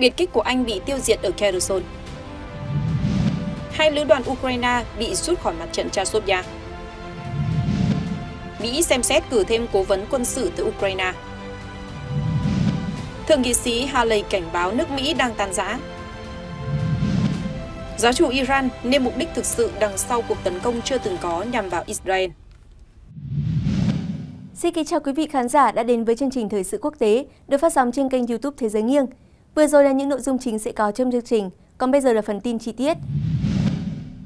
biệt kích của Anh bị tiêu diệt ở Kherson. Hai lữ đoàn Ukraine bị rút khỏi mặt trận Chasovia. Mỹ xem xét cử thêm cố vấn quân sự tới Ukraine. Thượng nghị sĩ Haley cảnh báo nước Mỹ đang tan rã. Giáo chủ Iran nêu mục đích thực sự đằng sau cuộc tấn công chưa từng có nhằm vào Israel. Xin kính chào quý vị khán giả đã đến với chương trình Thời sự quốc tế được phát sóng trên kênh youtube Thế giới nghiêng. Vừa rồi là những nội dung chính sẽ có trong chương trình, còn bây giờ là phần tin chi tiết.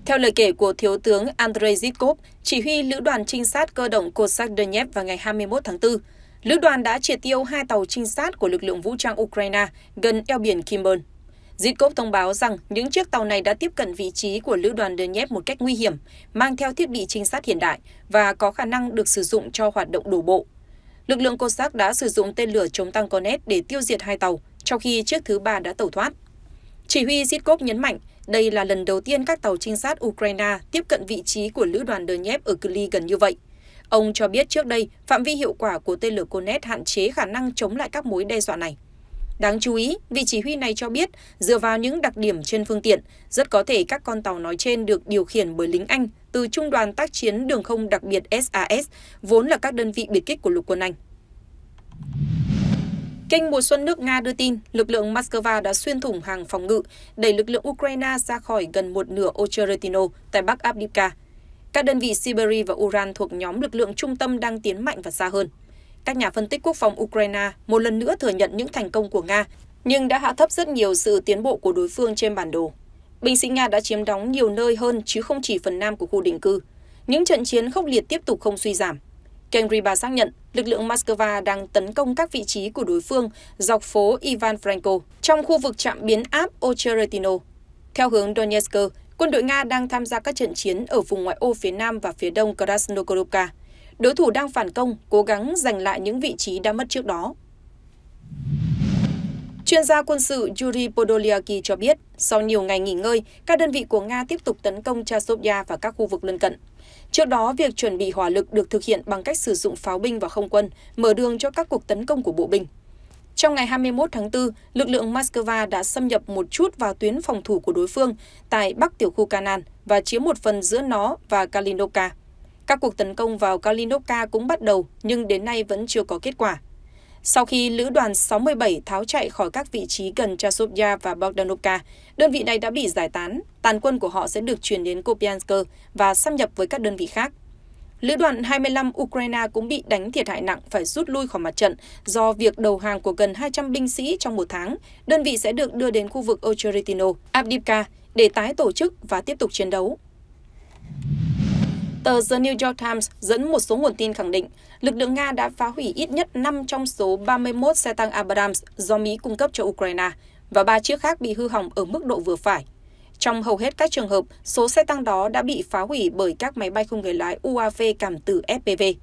Theo lời kể của Thiếu tướng Andrei Zikov, chỉ huy lữ đoàn trinh sát cơ động Cossack Donetsk vào ngày 21 tháng 4, lữ đoàn đã triệt tiêu hai tàu trinh sát của lực lượng vũ trang Ukraine gần eo biển Kimber. Zikov thông báo rằng những chiếc tàu này đã tiếp cận vị trí của lữ đoàn Donetsk một cách nguy hiểm, mang theo thiết bị trinh sát hiện đại và có khả năng được sử dụng cho hoạt động đổ bộ lực lượng cossaq đã sử dụng tên lửa chống tăng connet để tiêu diệt hai tàu trong khi chiếc thứ ba đã tẩu thoát chỉ huy zitkov nhấn mạnh đây là lần đầu tiên các tàu trinh sát ukraine tiếp cận vị trí của lữ đoàn donetsk ở cự ly gần như vậy ông cho biết trước đây phạm vi hiệu quả của tên lửa connet hạn chế khả năng chống lại các mối đe dọa này Đáng chú ý, vị chỉ huy này cho biết dựa vào những đặc điểm trên phương tiện, rất có thể các con tàu nói trên được điều khiển bởi lính Anh từ Trung đoàn tác chiến đường không đặc biệt SAS, vốn là các đơn vị biệt kích của lục quân Anh. Kênh Mùa Xuân nước Nga đưa tin, lực lượng Moscow đã xuyên thủng hàng phòng ngự, đẩy lực lượng Ukraine ra khỏi gần một nửa Ocheretino tại Bắc Abdivka. Các đơn vị Siberia và Uran thuộc nhóm lực lượng trung tâm đang tiến mạnh và xa hơn. Các nhà phân tích quốc phòng Ukraine một lần nữa thừa nhận những thành công của Nga, nhưng đã hạ thấp rất nhiều sự tiến bộ của đối phương trên bản đồ binh sĩ Nga đã chiếm đóng nhiều nơi hơn chứ không chỉ phần nam của khu định cư. Những trận chiến khốc liệt tiếp tục không suy giảm. Kênh xác nhận lực lượng Moscow đang tấn công các vị trí của đối phương dọc phố Ivan Franko trong khu vực trạm biến áp Ocheretino. Theo hướng Donetsk, quân đội Nga đang tham gia các trận chiến ở vùng ngoại ô phía nam và phía đông Krasnogorovka. Đối thủ đang phản công, cố gắng giành lại những vị trí đã mất trước đó. Chuyên gia quân sự Yuri Podolyaki cho biết, sau nhiều ngày nghỉ ngơi, các đơn vị của Nga tiếp tục tấn công Chasovya và các khu vực lân cận. Trước đó, việc chuẩn bị hỏa lực được thực hiện bằng cách sử dụng pháo binh và không quân, mở đường cho các cuộc tấn công của bộ binh. Trong ngày 21 tháng 4, lực lượng Moscow đã xâm nhập một chút vào tuyến phòng thủ của đối phương tại bắc tiểu khu Kanan và chiếm một phần giữa nó và Kalinoka. Các cuộc tấn công vào Kalinoka cũng bắt đầu nhưng đến nay vẫn chưa có kết quả. Sau khi lữ đoàn 67 tháo chạy khỏi các vị trí gần Chasovya và Bogdanovka, đơn vị này đã bị giải tán, tàn quân của họ sẽ được chuyển đến Kopyansk và xâm nhập với các đơn vị khác. Lữ đoàn 25 Ukraine cũng bị đánh thiệt hại nặng phải rút lui khỏi mặt trận do việc đầu hàng của gần 200 binh sĩ trong một tháng. Đơn vị sẽ được đưa đến khu vực Ocheretino, Abdivka để tái tổ chức và tiếp tục chiến đấu. Tờ The New York Times dẫn một số nguồn tin khẳng định lực lượng Nga đã phá hủy ít nhất 5 trong số 31 xe tăng Abrams do Mỹ cung cấp cho Ukraine và ba chiếc khác bị hư hỏng ở mức độ vừa phải. Trong hầu hết các trường hợp, số xe tăng đó đã bị phá hủy bởi các máy bay không người lái UAV cảm tử FPV.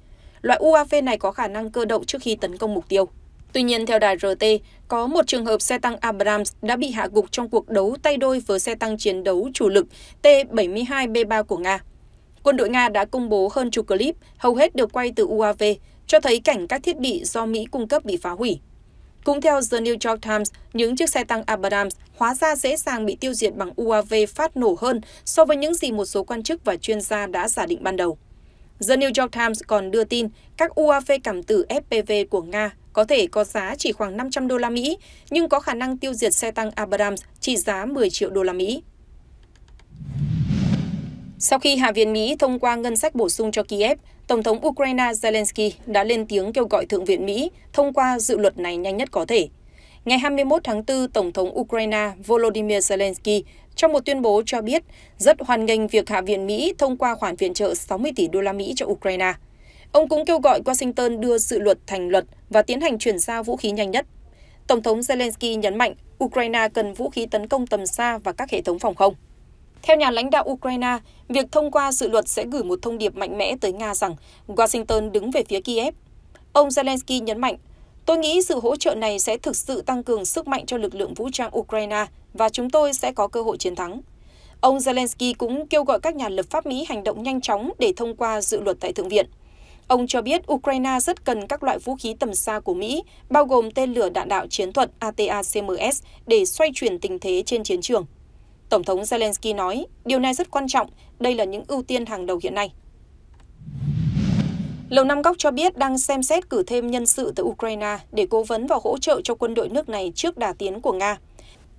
Loại UAV này có khả năng cơ động trước khi tấn công mục tiêu. Tuy nhiên, theo đài RT, có một trường hợp xe tăng Abrams đã bị hạ gục trong cuộc đấu tay đôi với xe tăng chiến đấu chủ lực T-72B3 của Nga quân đội nga đã công bố hơn chục clip hầu hết được quay từ uav cho thấy cảnh các thiết bị do mỹ cung cấp bị phá hủy cũng theo The New York Times, những chiếc xe tăng Abrams hóa ra dễ dàng bị tiêu diệt bằng UAV phát nổ hơn so với những gì một số quan chức và chuyên gia đã giả định ban đầu. The New York Times còn đưa tin các UAV cảm tử FPV của Nga có thể có giá chỉ khoảng 500 đô la Mỹ, nhưng có khả năng tiêu diệt xe tăng Abrams trị giá 10 triệu đô la Mỹ. Sau khi Hạ viện Mỹ thông qua ngân sách bổ sung cho Kiev, Tổng thống Ukraine Zelensky đã lên tiếng kêu gọi Thượng viện Mỹ thông qua dự luật này nhanh nhất có thể. Ngày 21 tháng 4, Tổng thống Ukraine Volodymyr Zelensky trong một tuyên bố cho biết rất hoan nghênh việc Hạ viện Mỹ thông qua khoản viện trợ 60 tỷ đô la Mỹ cho Ukraine. Ông cũng kêu gọi Washington đưa dự luật thành luật và tiến hành chuyển giao vũ khí nhanh nhất. Tổng thống Zelensky nhấn mạnh Ukraine cần vũ khí tấn công tầm xa và các hệ thống phòng không. Theo nhà lãnh đạo Ukraine, việc thông qua dự luật sẽ gửi một thông điệp mạnh mẽ tới Nga rằng Washington đứng về phía Kiev. Ông Zelensky nhấn mạnh, Tôi nghĩ sự hỗ trợ này sẽ thực sự tăng cường sức mạnh cho lực lượng vũ trang Ukraine và chúng tôi sẽ có cơ hội chiến thắng. Ông Zelensky cũng kêu gọi các nhà lập pháp Mỹ hành động nhanh chóng để thông qua dự luật tại Thượng viện. Ông cho biết Ukraine rất cần các loại vũ khí tầm xa của Mỹ, bao gồm tên lửa đạn đạo chiến thuật ATACMS, để xoay chuyển tình thế trên chiến trường. Tổng thống Zelensky nói, điều này rất quan trọng, đây là những ưu tiên hàng đầu hiện nay. Lầu Năm Góc cho biết đang xem xét cử thêm nhân sự tới Ukraine để cố vấn và hỗ trợ cho quân đội nước này trước đà tiến của Nga.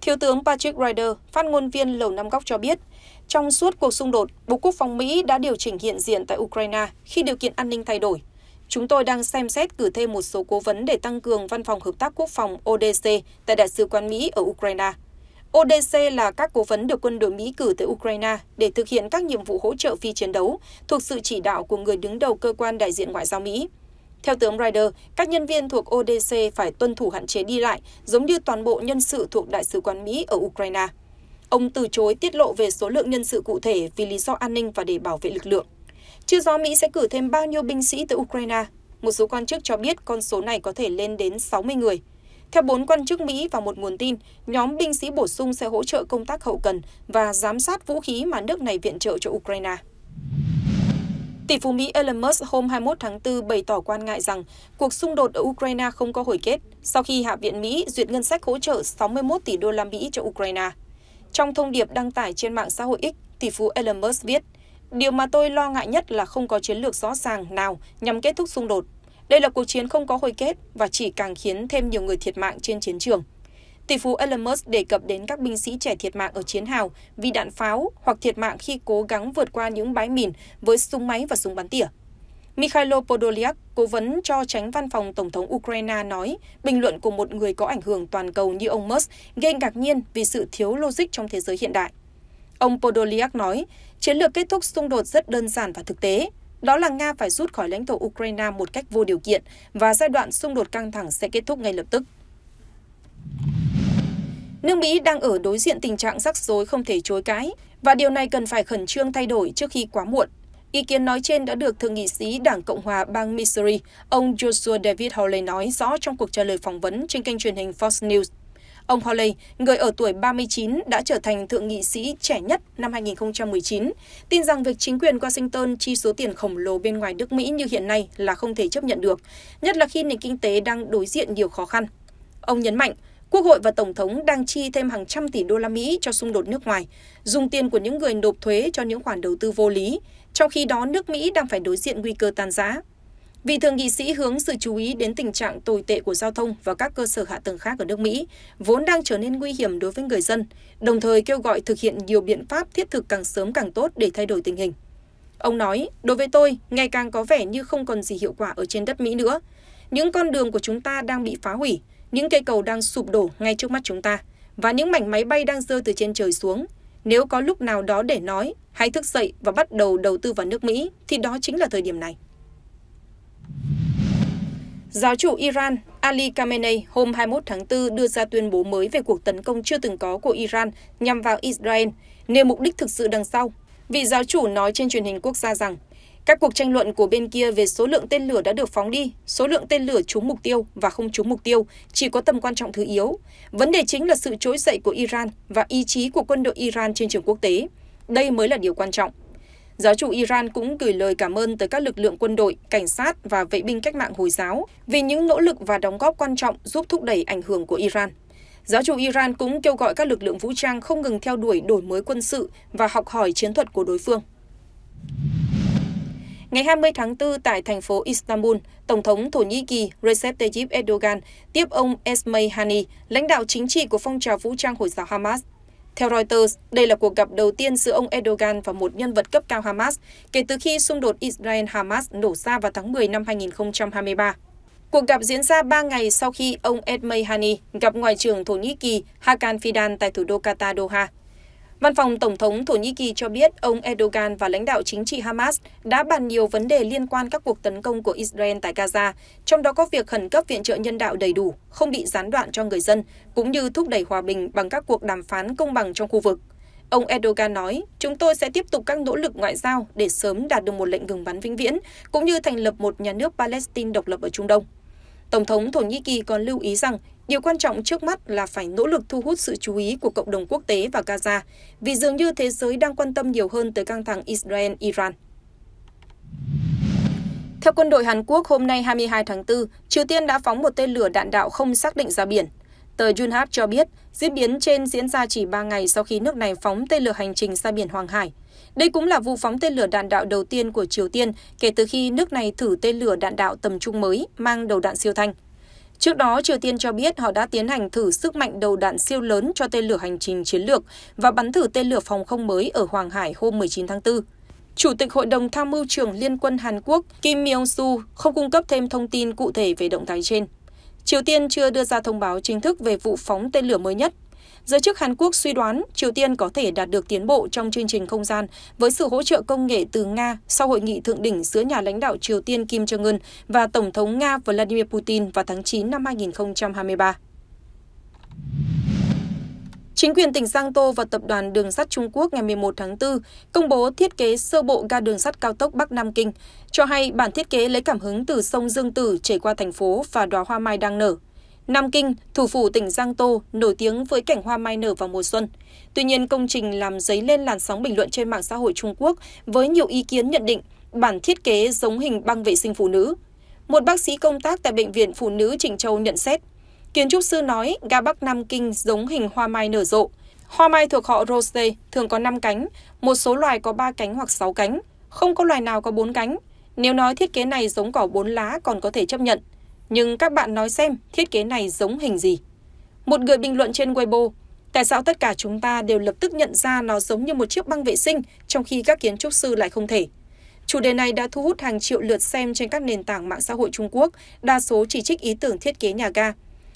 Thiếu tướng Patrick Ryder, phát ngôn viên Lầu Năm Góc cho biết, trong suốt cuộc xung đột, Bộ Quốc phòng Mỹ đã điều chỉnh hiện diện tại Ukraine khi điều kiện an ninh thay đổi. Chúng tôi đang xem xét cử thêm một số cố vấn để tăng cường văn phòng hợp tác quốc phòng ODC tại Đại sứ quán Mỹ ở Ukraine odc là các cố vấn được quân đội mỹ cử tới ukraine để thực hiện các nhiệm vụ hỗ trợ phi chiến đấu thuộc sự chỉ đạo của người đứng đầu cơ quan đại diện ngoại giao mỹ theo tướng Ryder, các nhân viên thuộc ODC phải tuân thủ hạn chế đi lại, giống như toàn bộ nhân sự thuộc Đại sứ quán Mỹ ở Ukraine. Ông từ chối tiết lộ về số lượng nhân sự cụ thể vì lý do an ninh và để bảo vệ lực lượng. Chưa rõ Mỹ sẽ cử thêm bao nhiêu binh sĩ tới Ukraine. Một số quan chức cho biết con số này có thể lên đến 60 người. Theo bốn quan chức Mỹ và một nguồn tin, nhóm binh sĩ bổ sung sẽ hỗ trợ công tác hậu cần và giám sát vũ khí mà nước này viện trợ cho Ukraine. Tỷ phú Mỹ Elon Musk hôm 21 tháng 4 bày tỏ quan ngại rằng cuộc xung đột ở Ukraine không có hồi kết sau khi Hạ viện Mỹ duyệt ngân sách hỗ trợ 61 tỷ đô la Mỹ cho Ukraine. Trong thông điệp đăng tải trên mạng xã hội X, tỷ phú Elon Musk viết, Điều mà tôi lo ngại nhất là không có chiến lược rõ ràng nào nhằm kết thúc xung đột đây là cuộc chiến không có hồi kết và chỉ càng khiến thêm nhiều người thiệt mạng trên chiến trường. Tỷ phú Elon Musk đề cập đến các binh sĩ trẻ thiệt mạng ở chiến hào vì đạn pháo hoặc thiệt mạng khi cố gắng vượt qua những bãi mìn với súng máy và súng bắn tỉa. Mikhailo Podolyak, cố vấn cho tránh văn phòng Tổng thống Ukraine nói, bình luận của một người có ảnh hưởng toàn cầu như ông Musk gây ngạc nhiên vì sự thiếu logic trong thế giới hiện đại. Ông Podolyak nói, chiến lược kết thúc xung đột rất đơn giản và thực tế, đó là Nga phải rút khỏi lãnh thổ Ukraine một cách vô điều kiện và giai đoạn xung đột căng thẳng sẽ kết thúc ngay lập tức. Nước Mỹ đang ở đối diện tình trạng rắc rối không thể chối cãi và điều này cần phải khẩn trương thay đổi trước khi quá muộn. Ý kiến nói trên đã được Thượng nghị sĩ Đảng Cộng hòa bang Missouri, ông Joshua David Hawley nói rõ trong cuộc trả lời phỏng vấn trên kênh truyền hình Fox News Ông Hawley, người ở tuổi 39 đã trở thành thượng nghị sĩ trẻ nhất năm 2019, tin rằng việc chính quyền Washington chi số tiền khổng lồ bên ngoài nước Mỹ như hiện nay là không thể chấp nhận được, nhất là khi nền kinh tế đang đối diện nhiều khó khăn. Ông nhấn mạnh, Quốc hội và Tổng thống đang chi thêm hàng trăm tỷ đô la Mỹ cho xung đột nước ngoài, dùng tiền của những người nộp thuế cho những khoản đầu tư vô lý, trong khi đó nước Mỹ đang phải đối diện nguy cơ tan rã. Vị thượng nghị sĩ hướng sự chú ý đến tình trạng tồi tệ của giao thông và các cơ sở hạ tầng khác ở nước Mỹ, vốn đang trở nên nguy hiểm đối với người dân, đồng thời kêu gọi thực hiện nhiều biện pháp thiết thực càng sớm càng tốt để thay đổi tình hình. Ông nói, đối với tôi, ngày càng có vẻ như không còn gì hiệu quả ở trên đất Mỹ nữa. Những con đường của chúng ta đang bị phá hủy, những cây cầu đang sụp đổ ngay trước mắt chúng ta, và những mảnh máy bay đang rơi từ trên trời xuống. Nếu có lúc nào đó để nói, hãy thức dậy và bắt đầu đầu tư vào nước Mỹ, thì đó chính là thời điểm này giáo chủ Iran Ali Khamenei hôm 21 tháng 4 đưa ra tuyên bố mới về cuộc tấn công chưa từng có của Iran nhằm vào Israel, nêu mục đích thực sự đằng sau. Vị giáo chủ nói trên truyền hình quốc gia rằng, các cuộc tranh luận của bên kia về số lượng tên lửa đã được phóng đi, số lượng tên lửa trúng mục tiêu và không trúng mục tiêu chỉ có tầm quan trọng thứ yếu. Vấn đề chính là sự trỗi dậy của Iran và ý chí của quân đội Iran trên trường quốc tế. Đây mới là điều quan trọng. Giáo chủ Iran cũng gửi lời cảm ơn tới các lực lượng quân đội, cảnh sát và vệ binh cách mạng Hồi giáo vì những nỗ lực và đóng góp quan trọng giúp thúc đẩy ảnh hưởng của Iran. Giáo chủ Iran cũng kêu gọi các lực lượng vũ trang không ngừng theo đuổi đổi mới quân sự và học hỏi chiến thuật của đối phương. Ngày 20 tháng 4 tại thành phố Istanbul, Tổng thống Thổ Nhĩ Kỳ Recep Tayyip Erdogan tiếp ông Esmay Hani, lãnh đạo chính trị của phong trào vũ trang Hồi giáo Hamas. Theo Reuters, đây là cuộc gặp đầu tiên giữa ông Erdogan và một nhân vật cấp cao Hamas kể từ khi xung đột Israel-Hamas nổ ra vào tháng 10 năm 2023. Cuộc gặp diễn ra 3 ngày sau khi ông Edmey Hani gặp Ngoại trưởng Thổ Nhĩ Kỳ Hakan Fidan tại thủ đô Qatar Doha. Văn phòng Tổng thống Thổ Nhĩ Kỳ cho biết ông Erdogan và lãnh đạo chính trị Hamas đã bàn nhiều vấn đề liên quan các cuộc tấn công của Israel tại Gaza, trong đó có việc khẩn cấp viện trợ nhân đạo đầy đủ, không bị gián đoạn cho người dân, cũng như thúc đẩy hòa bình bằng các cuộc đàm phán công bằng trong khu vực. Ông Erdogan nói, chúng tôi sẽ tiếp tục các nỗ lực ngoại giao để sớm đạt được một lệnh ngừng bắn vĩnh viễn, cũng như thành lập một nhà nước Palestine độc lập ở Trung Đông. Tổng thống Thổ Nhĩ Kỳ còn lưu ý rằng Điều quan trọng trước mắt là phải nỗ lực thu hút sự chú ý của cộng đồng quốc tế và Gaza, vì dường như thế giới đang quan tâm nhiều hơn tới căng thẳng Israel-Iran. Theo quân đội Hàn Quốc, hôm nay 22 tháng 4, Triều Tiên đã phóng một tên lửa đạn đạo không xác định ra biển. Tờ Yonhap cho biết, diễn biến trên diễn ra chỉ 3 ngày sau khi nước này phóng tên lửa hành trình ra biển Hoàng Hải. Đây cũng là vụ phóng tên lửa đạn đạo đầu tiên của Triều Tiên kể từ khi nước này thử tên lửa đạn đạo tầm trung mới mang đầu đạn siêu thanh. Trước đó, Triều Tiên cho biết họ đã tiến hành thử sức mạnh đầu đạn siêu lớn cho tên lửa hành trình chiến lược và bắn thử tên lửa phòng không mới ở Hoàng Hải hôm 19 tháng 4. Chủ tịch Hội đồng Tham mưu trưởng Liên quân Hàn Quốc Kim myung su không cung cấp thêm thông tin cụ thể về động thái trên. Triều Tiên chưa đưa ra thông báo chính thức về vụ phóng tên lửa mới nhất Giới chức Hàn Quốc suy đoán Triều Tiên có thể đạt được tiến bộ trong chương trình không gian với sự hỗ trợ công nghệ từ Nga sau hội nghị thượng đỉnh giữa nhà lãnh đạo Triều Tiên Kim Jong-un và Tổng thống Nga Vladimir Putin vào tháng 9 năm 2023. Chính quyền tỉnh Giang Tô và Tập đoàn Đường sắt Trung Quốc ngày 11 tháng 4 công bố thiết kế sơ bộ ga đường sắt cao tốc Bắc Nam Kinh, cho hay bản thiết kế lấy cảm hứng từ sông Dương Tử chảy qua thành phố và đóa hoa mai đang nở. Nam Kinh, thủ phủ tỉnh Giang Tô, nổi tiếng với cảnh hoa mai nở vào mùa xuân. Tuy nhiên, công trình làm giấy lên làn sóng bình luận trên mạng xã hội Trung Quốc với nhiều ý kiến nhận định bản thiết kế giống hình băng vệ sinh phụ nữ. Một bác sĩ công tác tại Bệnh viện Phụ nữ Trịnh Châu nhận xét, kiến trúc sư nói ga Bắc Nam Kinh giống hình hoa mai nở rộ. Hoa mai thuộc họ Rose thường có 5 cánh, một số loài có 3 cánh hoặc 6 cánh, không có loài nào có 4 cánh. Nếu nói thiết kế này giống cỏ bốn lá còn có thể chấp nhận, nhưng các bạn nói xem thiết kế này giống hình gì? Một người bình luận trên Weibo, tại sao tất cả chúng ta đều lập tức nhận ra nó giống như một chiếc băng vệ sinh trong khi các kiến trúc sư lại không thể? Chủ đề này đã thu hút hàng triệu lượt xem trên các nền tảng mạng xã hội Trung Quốc, đa số chỉ trích ý tưởng thiết kế nhà ga.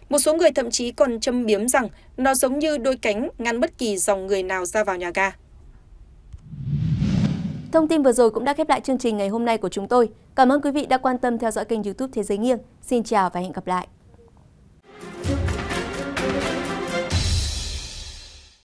Một số người thậm chí còn châm biếm rằng nó giống như đôi cánh ngăn bất kỳ dòng người nào ra vào nhà ga. Thông tin vừa rồi cũng đã khép lại chương trình ngày hôm nay của chúng tôi. Cảm ơn quý vị đã quan tâm theo dõi kênh youtube Thế Giới Nghiêng. Xin chào và hẹn gặp lại.